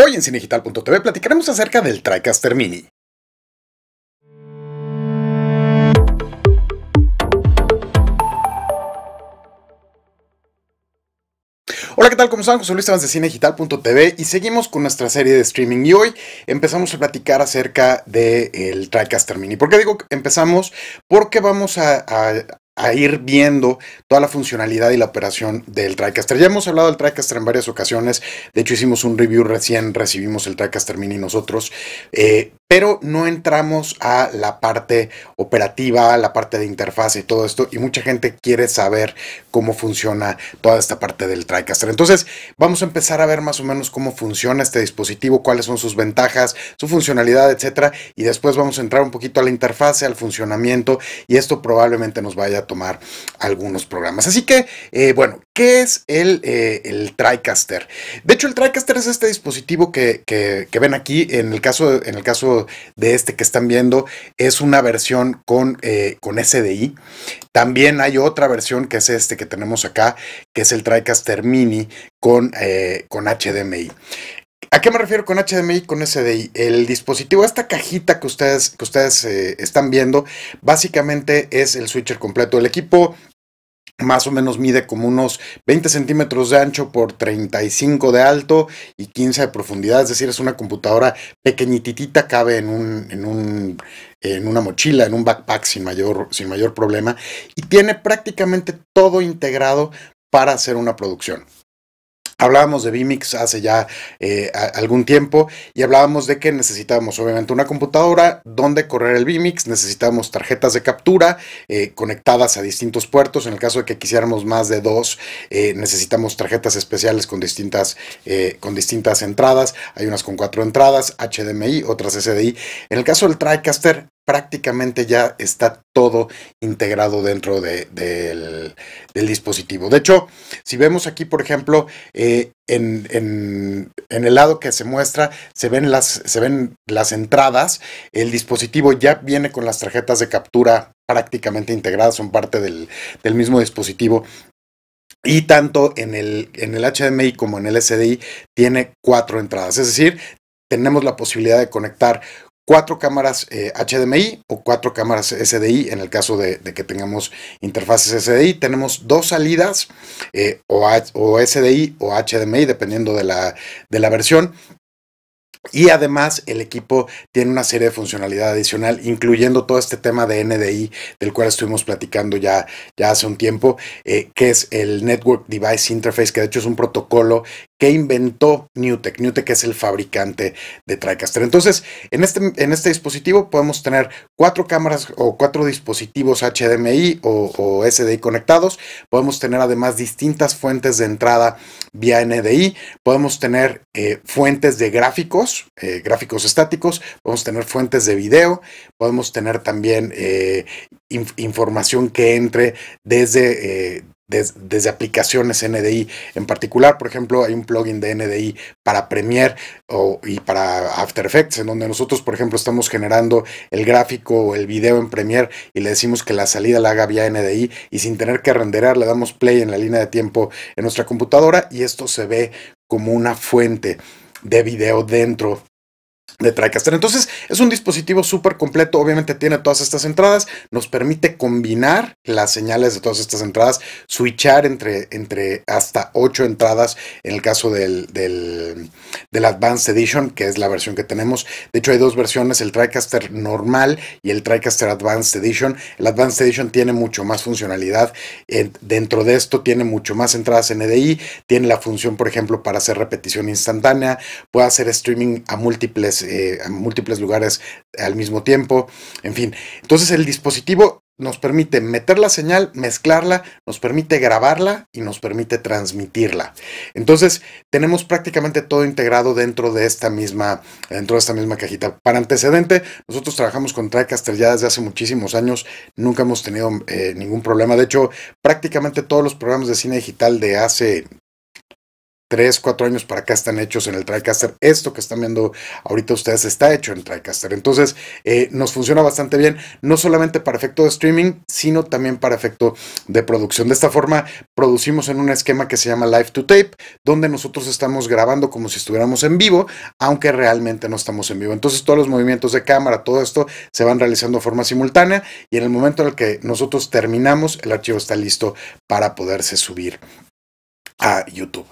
Hoy en cinegital.tv platicaremos acerca del TriCaster Mini. Hola, ¿qué tal? ¿Cómo están? José Luis Evans de Cinegital.tv y seguimos con nuestra serie de streaming y hoy empezamos a platicar acerca del TriCaster Mini. ¿Por qué digo empezamos? Porque vamos a, a ir viendo toda la funcionalidad y la operación del TriCaster. Ya hemos hablado del TriCaster en varias ocasiones, de hecho hicimos un review recién, recibimos el TriCaster Mini nosotros, eh, pero no entramos a la parte operativa, a la parte de interfaz y todo esto, y mucha gente quiere saber cómo funciona toda esta parte del TriCaster. Entonces, vamos a empezar a ver más o menos cómo funciona este dispositivo, cuáles son sus ventajas, su funcionalidad, etcétera, y después vamos a entrar un poquito a la interfase, al funcionamiento, y esto probablemente nos vaya a tomar algunos programas. Así que, eh, bueno, ¿Qué es eh, el, TriCaster? De hecho, el TriCaster es este dispositivo que, ven aquí. En el, caso, en el, caso, de este que están viendo, es una versión con, eh, SDI. También hay otra versión que es este que tenemos acá, que es el TriCaster Mini con, eh, con HDMI. ¿A qué me refiero con HDMI con SDI? El dispositivo, esta cajita que ustedes, que ustedes están viendo, básicamente es el switcher completo. del equipo más o menos mide como unos 20 centímetros de ancho por 35 de alto y 15 de profundidad, es decir, es una computadora pequeñitita, cabe en, un, en, un, una mochila, en un backpack sin mayor problema y tiene prácticamente todo integrado para hacer una producción. Hablábamos de vMix hace ya eh, algún tiempo y hablábamos de que necesitábamos obviamente una computadora donde correr el vMix, necesitábamos tarjetas de captura eh, conectadas a distintos puertos, en el caso de que quisiéramos más de dos, eh, necesitamos tarjetas especiales con distintas, con distintas entradas, hay unas con cuatro entradas, HDMI, otras SDI. En el caso del TriCaster prácticamente ya está todo integrado dentro del, dispositivo. De hecho, si vemos aquí, por ejemplo, eh, en, el lado que se muestra, se ven, las, se ven las entradas, el dispositivo ya viene con las tarjetas de captura prácticamente integradas, son parte del, mismo dispositivo. Y tanto en el, en el HDMI como en el SDI tiene cuatro entradas. Es decir, tenemos la posibilidad de conectar cuatro cámaras HDMI eh, o cuatro cámaras SDI en el caso de, que tengamos interfaces SDI. Tenemos dos salidas eh, o, SDI o HDMI dependiendo de la, versión. Y además el equipo tiene una serie de funcionalidad adicional, incluyendo todo este tema de NDI, del cual estuvimos platicando ya, ya hace un tiempo, eh, que es el Network Device Interface, que de hecho es un protocolo que inventó Newtek. Newtek es el fabricante de TriCaster. Entonces, en este, en este dispositivo podemos tener cuatro cámaras o cuatro dispositivos HDMI o, SDI conectados. Podemos tener además distintas fuentes de entrada vía NDI. Podemos tener eh, fuentes de gráficos, eh, gráficos estáticos. Podemos tener fuentes de video. Podemos tener también eh, información que entre desde desde aplicaciones NDI en particular. Por ejemplo, hay un plugin de NDI para Premiere y para After Effects, en donde nosotros, por ejemplo, estamos generando el gráfico o el video en Premiere y le decimos que la salida la haga vía NDI y sin tener que renderar le damos play en la línea de tiempo en nuestra computadora y esto se ve como una fuente de video dentro de TriCaster. Entonces es un dispositivo súper completo, obviamente tiene todas estas entradas, nos permite combinar las señales de todas estas entradas, switchar entre, entre hasta 8 entradas en el caso del, del, Advanced Edition, que es la versión que tenemos. De hecho hay dos versiones, el TriCaster normal y el TriCaster Advanced Edition. El Advanced Edition tiene mucho más funcionalidad, dentro de esto tiene mucho más entradas NDI, e tiene la función por ejemplo para hacer repetición instantánea, puede hacer streaming a múltiples a eh, múltiples lugares al mismo tiempo, en fin. Entonces el dispositivo nos permite meter la señal, mezclarla, nos permite grabarla y nos permite transmitirla. Entonces, tenemos prácticamente todo integrado dentro de esta misma, dentro de esta misma cajita. Para antecedente, nosotros trabajamos con TriCaster ya desde hace muchísimos años, nunca hemos tenido eh, ningún problema. De hecho, prácticamente todos los programas de cine digital de hace Tres, cuatro años para acá están hechos en el TriCaster. Esto que están viendo ahorita ustedes está hecho en el TriCaster. Entonces eh, nos funciona bastante bien, no solamente para efecto de streaming, sino también para efecto de producción. De esta forma producimos en un esquema que se llama Live to Tape, donde nosotros estamos grabando como si estuviéramos en vivo, aunque realmente no estamos en vivo. Entonces todos los movimientos de cámara, todo esto se van realizando de forma simultánea y en el momento en el que nosotros terminamos, el archivo está listo para poderse subir YouTube.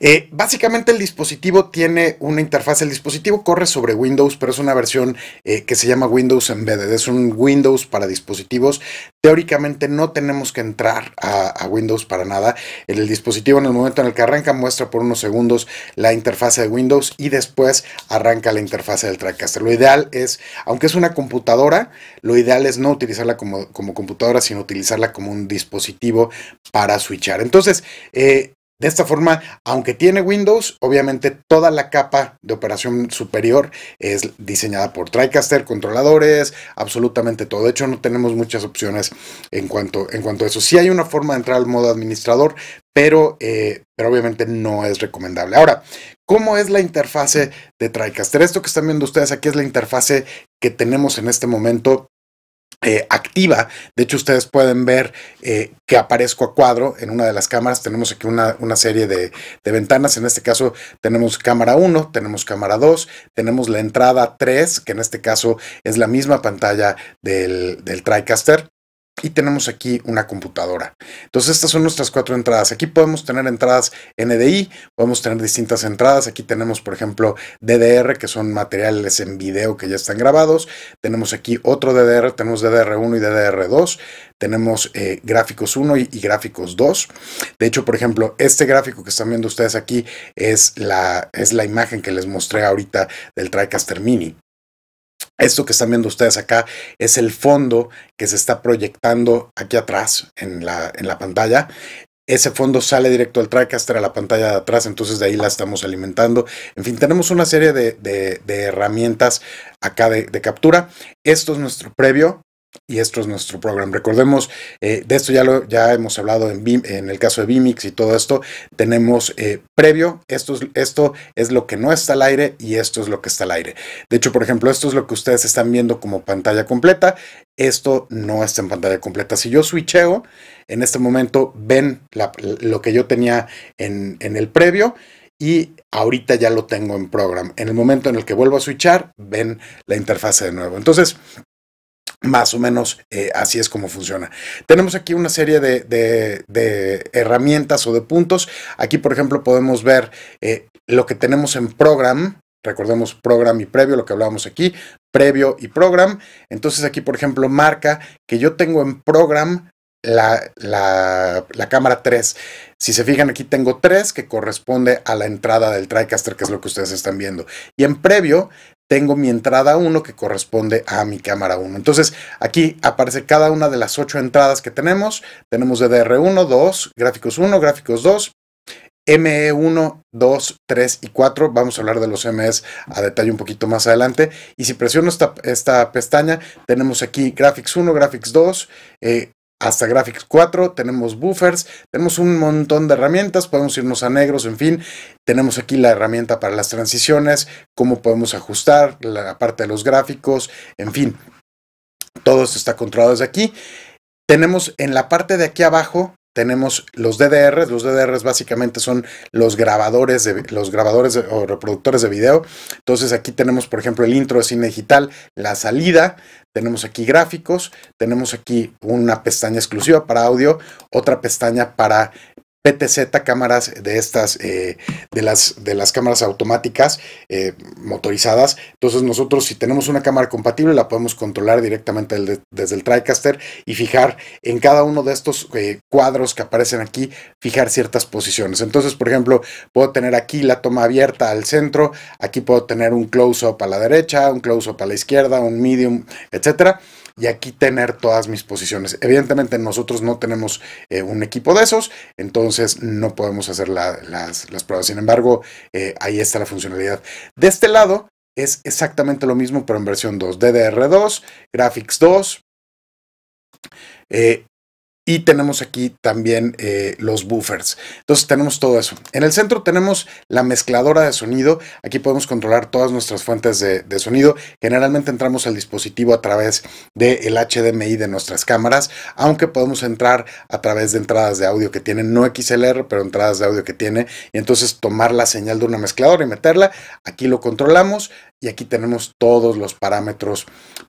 Eh, básicamente el dispositivo tiene una interfaz, el dispositivo corre sobre Windows, pero es una versión eh, que se llama Windows Embedded, es un Windows para dispositivos. Teóricamente no tenemos que entrar a, Windows para nada. El dispositivo en el momento en el que arranca muestra por unos segundos la interfase de Windows y después arranca la interfaz del TrackCaster. Lo ideal es, aunque es una computadora, lo ideal es no utilizarla como, como computadora, sino utilizarla como un dispositivo para switchar. Entonces, eh, de esta forma, aunque tiene Windows, obviamente toda la capa de operación superior es diseñada por TriCaster, controladores, absolutamente todo. De hecho, no tenemos muchas opciones en cuanto, en cuanto a eso. Sí hay una forma de entrar al modo administrador, pero, eh, pero obviamente no es recomendable. Ahora, ¿cómo es la interfase de TriCaster? Esto que están viendo ustedes aquí es la interfase que tenemos en este momento eh, activa. De hecho, ustedes pueden ver eh, que aparezco a cuadro en una de las cámaras. Tenemos aquí una, serie de, de, ventanas. En este caso tenemos cámara 1, tenemos cámara 2, tenemos la entrada 3, que en este caso es la misma pantalla del, del TriCaster y tenemos aquí una computadora. Entonces estas son nuestras cuatro entradas. Aquí podemos tener entradas NDI, podemos tener distintas entradas. Aquí tenemos, por ejemplo, DDR, que son materiales en video que ya están grabados. Tenemos aquí otro DDR, tenemos DDR1 y DDR2. Tenemos eh, gráficos 1 y, gráficos 2. De hecho, por ejemplo, este gráfico que están viendo ustedes aquí es la, es la imagen que les mostré ahorita del TriCaster Mini. Esto que están viendo ustedes acá es el fondo que se está proyectando aquí atrás en la, en la pantalla. Ese fondo sale directo al TriCaster a la pantalla de atrás, entonces de ahí la estamos alimentando. En fin, tenemos una serie de, herramientas acá de captura. Esto es nuestro previo. Y esto es nuestro programa. Recordemos, eh, de esto ya, lo, ya hemos hablado en, en el caso de Vimix y todo esto. Tenemos eh, previo, esto es, esto es lo que no está al aire y esto es lo que está al aire. De hecho, por ejemplo, esto es lo que ustedes están viendo como pantalla completa. Esto no está en pantalla completa. Si yo switcheo, en este momento ven lo que yo tenía en, en el previo y ahorita ya lo tengo en program. En el momento en el que vuelvo a switchar, ven la interfase de nuevo. Entonces, más o menos eh, así es como funciona. Tenemos aquí una serie de, herramientas o de puntos. Aquí, por ejemplo, podemos ver eh, lo que tenemos en program. Recordemos program y previo, lo que hablábamos aquí, previo y program. Entonces aquí, por ejemplo, marca que yo tengo en program la, la, cámara 3. Si se fijan aquí tengo 3 que corresponde a la entrada del TriCaster, que es lo que ustedes están viendo. Y en previo tengo mi entrada 1 que corresponde a mi cámara 1. Entonces aquí aparece cada una de las 8 entradas que tenemos. Tenemos DDR1, 2, gráficos 1, gráficos 2, ME1, 2, 3 y 4. Vamos a hablar de los MEs a detalle un poquito más adelante. Y si presiono esta, pestaña, tenemos aquí Graphics 1, Graphics 2, eh, hasta Graphics 4, tenemos buffers, tenemos un montón de herramientas, podemos irnos a negros, en fin, tenemos aquí la herramienta para las transiciones, cómo podemos ajustar la parte de los gráficos, en fin, todo esto está controlado desde aquí. Tenemos en la parte de aquí abajo tenemos los DDRs. Los DDRs básicamente son los grabadores de los grabadores o reproductores de video. Entonces aquí tenemos, por ejemplo, el intro de cine digital, la salida. Tenemos aquí gráficos, tenemos aquí una pestaña exclusiva para audio, otra pestaña para PTZ cámaras de estas, eh, de, las, de las cámaras automáticas eh, motorizadas. Entonces nosotros si tenemos una cámara compatible la podemos controlar directamente desde, el TriCaster y fijar en cada uno de estos eh, cuadros que aparecen aquí, fijar ciertas posiciones. Entonces, por ejemplo, puedo tener aquí la toma abierta al centro, aquí puedo tener un close-up a la derecha, un close-up a la izquierda, un medium, etcétera y aquí tener todas mis posiciones. Evidentemente nosotros no tenemos eh, un equipo de esos, entonces no podemos hacer las, pruebas. Sin embargo, eh, ahí está la funcionalidad. De este lado es exactamente lo mismo, pero en versión 2. DDR2, Graphics 2 y tenemos aquí también eh, los buffers. Entonces tenemos todo eso. En el centro tenemos la mezcladora de sonido. Aquí podemos controlar todas nuestras fuentes de, sonido. Generalmente entramos al dispositivo a través del HDMI de nuestras cámaras, aunque podemos entrar a través de entradas de audio que tienen, no XLR, pero entradas de audio que tiene, y entonces tomar la señal de una mezcladora y meterla. Aquí lo controlamos y aquí tenemos todos los parámetros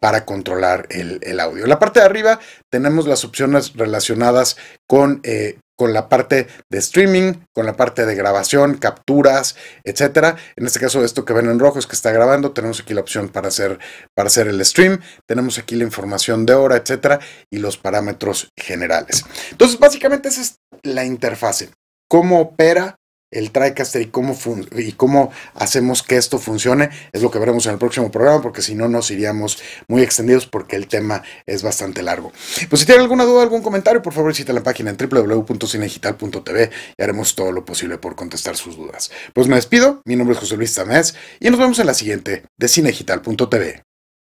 para controlar el, audio. En la parte de arriba tenemos las opciones relacionadas con, eh, con la parte de streaming, con la parte de grabación, capturas, etcétera. En este caso, esto que ven en rojo es que está grabando. Tenemos aquí la opción para hacer, para hacer el stream. Tenemos aquí la información de hora, etcétera, y los parámetros generales. Entonces, básicamente esa es la interfase. Cómo opera el TriCaster y cómo, y cómo hacemos que esto funcione, es lo que veremos en el próximo programa, porque si no nos iríamos muy extendidos porque el tema es bastante largo. Pues si tienen alguna duda, algún comentario, por favor visita la página en www.cinegital.tv y haremos todo lo posible por contestar sus dudas. Pues me despido, mi nombre es José Luis Tamés y nos vemos en la siguiente de cinegital.tv.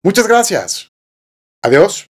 Muchas gracias. Adiós.